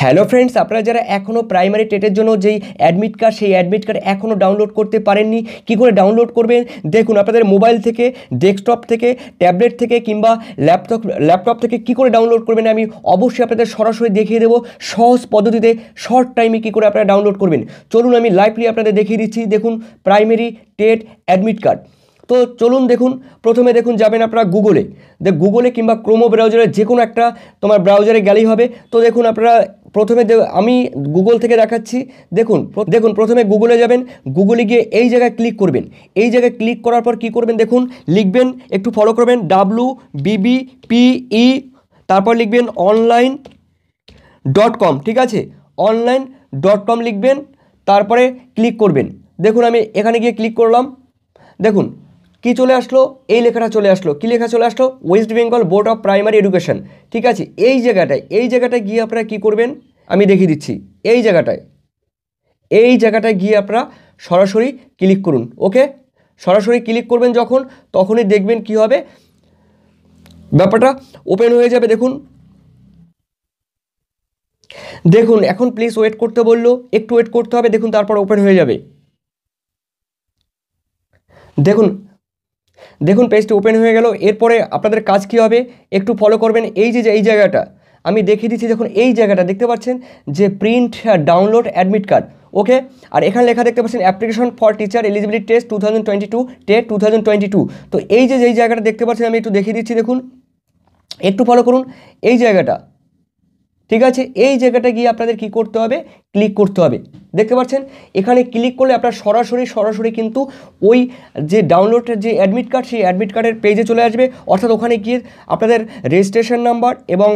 hello friends আপনারা যারা এখনও প্রাইমারি টেটের জন্য যেই অ্যাডমিট কার্ড সেই অ্যাডমিট কার্ড এখনও ডাউনলোড করতে পারেননি কি করে ডাউনলোড করবেন দেখুন আপনাদের মোবাইল থেকে ডেস্কটপ থেকে ট্যাবলেট থেকে কিংবা ল্যাপটপ ল্যাপটপ থেকে কি করে ডাউনলোড করবেন আমি অবশ্যই আপনাদের সরাসরি দেখিয়ে দেবো সহজ পদ্ধতিতে শর্ট টাইমে কি করে আপনারা ডাউনলোড করবেন চলুন আমি লাইভলি আপনাদের দেখিয়ে দিচ্ছি দেখুন প্রাইমারি টেট অ্যাডমিট কার্ড তো চলুন দেখুন প্রথমে দেখুন যাবেন আপনারা গুগলে দেখ গুগলে কিংবা ক্রোমো ব্রাউজারে যে কোনো একটা তোমার ব্রাউজারে গেলেই হবে তো দেখুন আপনারা প্রথমে আমি গুগল থেকে দেখাচ্ছি দেখুন দেখুন প্রথমে গুগলে যাবেন গুগলে গিয়ে এই জায়গায় ক্লিক করবেন এই জায়গায় ক্লিক করার পর কি করবেন দেখুন লিখবেন একটু ফলো করবেন ডাব্লু বিবি পিই তারপর লিখবেন অনলাইন ডট কম ঠিক আছে অনলাইন ডট কম লিখবেন তারপরে ক্লিক করবেন দেখুন আমি এখানে গিয়ে ক্লিক করলাম দেখুন কি চলে আসলো এই লেখাটা চলে আসলো কি লেখা চলে আসলো West Bengal Board of Primary Education ঠিক আছে এই জায়গাটায় এই জায়গাটায় গিয়ে আপনারা কি করবেন আমি দেখিয়ে দিচ্ছি এই জায়গাটায় এই জায়গাটায় গিয়ে আপনারা সরাসরি ক্লিক করুন ওকে সরাসরি ক্লিক করবেন যখন তখনই দেখবেন কি হবে ব্যাপারটা ওপেন হয়ে যাবে দেখুন দেখুন এখন প্লিজ ওয়েট করতে বলল একটু ওয়েট করতে হবে দেখুন তারপর ওপেন হয়ে যাবে দেখুন দেখুন পেজটি ওপেন হয়ে গেল এরপরে আপনাদের কাজ কী হবে একটু ফলো করবেন এই যে এই জায়গাটা আমি দেখিয়ে দিচ্ছি দেখুন এই জায়গাটা দেখতে পাচ্ছেন যে print download admit card okay আর এখানে লেখা দেখতে পাচ্ছেন application for teacher eligibility test two thousand twenty two TET two thousand twenty two তো এই যে যেই জায়গাটা দেখতে পাচ্ছেন আমি একটু দেখিয়ে দিচ্ছি দেখুন একটু ফলো করুন এই জায়গাটা ঠিক আছে এই জায়গাটা গিয়ে আপনাদের কি করতে হবে ক্লিক করতে হবে দেখতে পাচ্ছেন এখানে ক্লিক করলে আপনার সরাসরি সরাসরি কিন্তু ওই যে ডাউনলোডের যে অ্যাডমিট কার্ড সেই অ্যাডমিট কার্ডের পেজে চলে আসবে অর্থাৎ ওখানে গিয়ে আপনাদের রেজিস্ট্রেশন নাম্বার এবং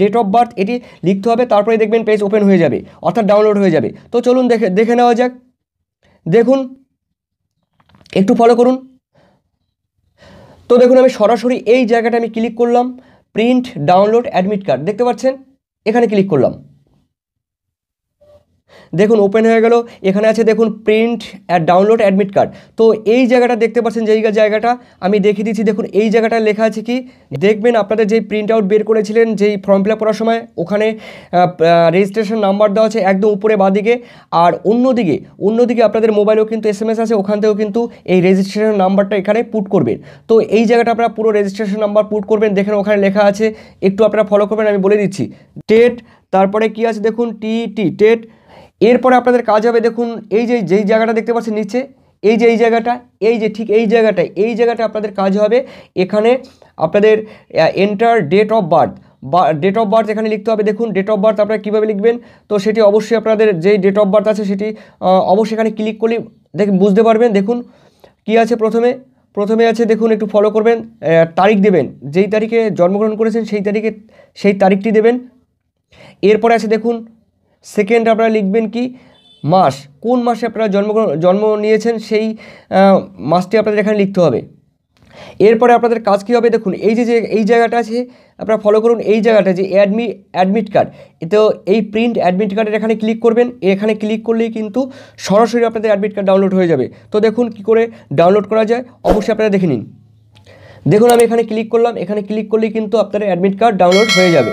ডেট অফ বার্থ এটি লিখতে হবে তারপরে দেখবেন পেজ ওপেন হয়ে যাবে অর্থাৎ ডাউনলোড হয়ে যাবে তো চলুন দেখে দেখে নেওয়া যাক দেখুন একটু ফলো করুন তো দেখুন আমি সরাসরি এই জায়গাটা আমি ক্লিক করলাম প্রিন্ট ডাউনলোড অ্যাডমিট কার্ড দেখতে পাচ্ছেন এখানে ক্লিক করলাম দেখুন ওপেন হয়ে গেল এখানে আছে দেখুন print add download admit card তো এই জায়গাটা দেখতে পাচ্ছেন যেই জায়গাটা আমি দেখিয়ে দিচ্ছি দেখুন এই জায়গাটা লেখা আছে কি দেখবেন আপনাদের যেই প্রিন্ট আউট বের করেছিলেন যেই ফর্ম ফিল করার সময় ওখানে রেজিস্ট্রেশন নাম্বার দেওয়া আছে একদম উপরে বাদিকে আর অন্যদিকে অন্যদিকে আপনাদের মোবাইলেও কিন্তু এস এম এস আছে ওখান থেকেও কিন্তু এই রেজিস্ট্রেশন নাম্বারটা এখানে পুট করবেন তো এই জায়গাটা আপনারা পুরো রেজিস্ট্রেশন নাম্বার পুট করবেন দেখেন ওখানে লেখা আছে একটু আপনারা ফলো করবেন আমি বলে দিচ্ছি ডেট তারপরে কি আছে দেখুন টি টি টেট এরপরে আপনাদের কাজ হবে দেখুন এই যে যেই জায়গাটা দেখতে পাচ্ছেন নিচে এই যে এই জায়গাটা এই যে ঠিক এই জায়গাটায় এই জায়গাটা আপনাদের কাজ হবে এখানে আপনাদের এন্টার ডেট অফ বার্থ বা ডেট অফ বার্থ এখানে লিখতে হবে দেখুন ডেট অফ বার্থ আপনারা কীভাবে লিখবেন তো সেটি অবশ্যই আপনাদের যেই ডেট অফ বার্থ আছে সেটি অবশ্যই এখানে ক্লিক করলে দেখ বুঝতে পারবেন দেখুন কি আছে প্রথমে প্রথমে আছে দেখুন একটু ফলো করবেন তারিখ দেবেন যেই তারিখে জন্মগ্রহণ করেছেন সেই তারিখে সেই তারিখটি দেবেন এরপরে আছে দেখুন সেকেন্ড আপনারা লিখবেন কি মাস কোন মাসে আপনারা জন্ম জন্ম নিয়েছেন সেই মাসটি আপনাদের এখানে লিখতে হবে এরপরে আপনাদের কাজ কী হবে দেখুন এই যে এই জায়গাটা আছে আপনারা ফলো করুন এই জায়গাটা যে অ্যাডমি অ্যাডমিট কার্ড তো এই প্রিন্ট অ্যাডমিট কার্ডের এখানে ক্লিক করবেন এখানে ক্লিক করলেই কিন্তু সরাসরি আপনাদের অ্যাডমিট কার্ড ডাউনলোড হয়ে যাবে তো দেখুন কি করে ডাউনলোড করা যায় অবশ্যই আপনারা দেখে নিন দেখুন আমি এখানে ক্লিক করলাম এখানে ক্লিক করলেই কিন্তু আপনাদের অ্যাডমিট কার্ড ডাউনলোড হয়ে যাবে